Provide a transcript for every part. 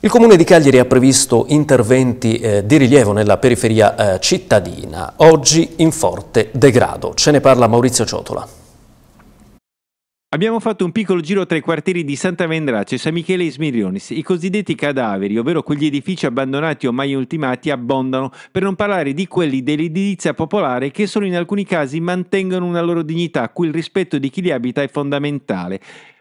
Il Comune di Cagliari ha previsto interventi eh, di rilievo nella periferia eh, cittadina, oggi in forte degrado. Ce ne parla Maurizio Ciotola. Abbiamo fatto un piccolo giro tra i quartieri di Santa Vendrace, San Michele e Smirionis. I cosiddetti cadaveri, ovvero quegli edifici abbandonati o mai ultimati, abbondano, per non parlare di quelli dell'edilizia popolare che solo in alcuni casi mantengono una loro dignità, a cui il rispetto di chi li abita è fondamentale.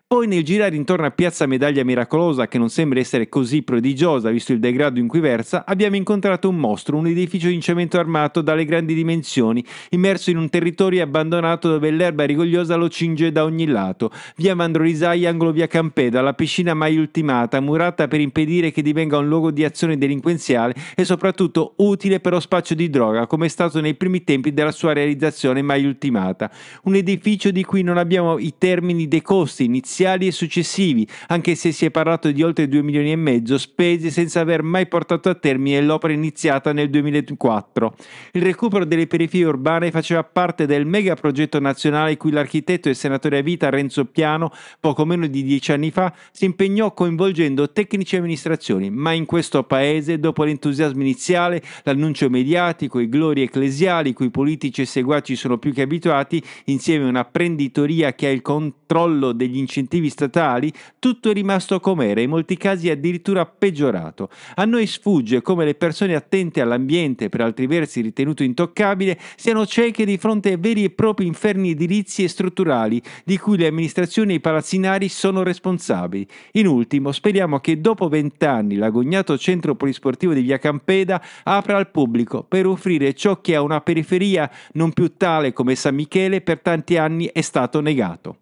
Poi nel girare intorno a Piazza Medaglia Miracolosa, che non sembra essere così prodigiosa visto il degrado in cui versa, abbiamo incontrato un mostro, un edificio in cemento armato dalle grandi dimensioni, immerso in un territorio abbandonato dove l'erba rigogliosa lo cinge da ogni lato. Via Mandrorisai, angolo via Campeda, la piscina mai ultimata, murata per impedire che divenga un luogo di azione delinquenziale e soprattutto utile per lo spaccio di droga, come è stato nei primi tempi della sua realizzazione mai ultimata. Un edificio di cui non abbiamo i termini dei costi iniziali iniziali e successivi, anche se si è parlato di oltre 2 milioni e mezzo spesi senza aver mai portato a termine l'opera iniziata nel 2004. Il recupero delle periferie urbane faceva parte del mega progetto nazionale cui l'architetto e senatore a vita Renzo Piano, poco meno di dieci anni fa, si impegnò coinvolgendo tecnici e amministrazioni, ma in questo paese, dopo l'entusiasmo iniziale, l'annuncio mediatico, i glori ecclesiali, cui politici e seguaci sono più che abituati, insieme a un'apprenditoria che ha il controllo degli incentivi incentivi statali, tutto è rimasto com'era, in molti casi addirittura peggiorato. A noi sfugge come le persone attente all'ambiente, per altri versi ritenuto intoccabile, siano cieche di fronte a veri e propri inferni edilizi e strutturali di cui le amministrazioni e i palazzinari sono responsabili. In ultimo, speriamo che dopo vent'anni l'agognato centro polisportivo di Via Campeda apra al pubblico per offrire ciò che a una periferia non più tale come San Michele per tanti anni è stato negato.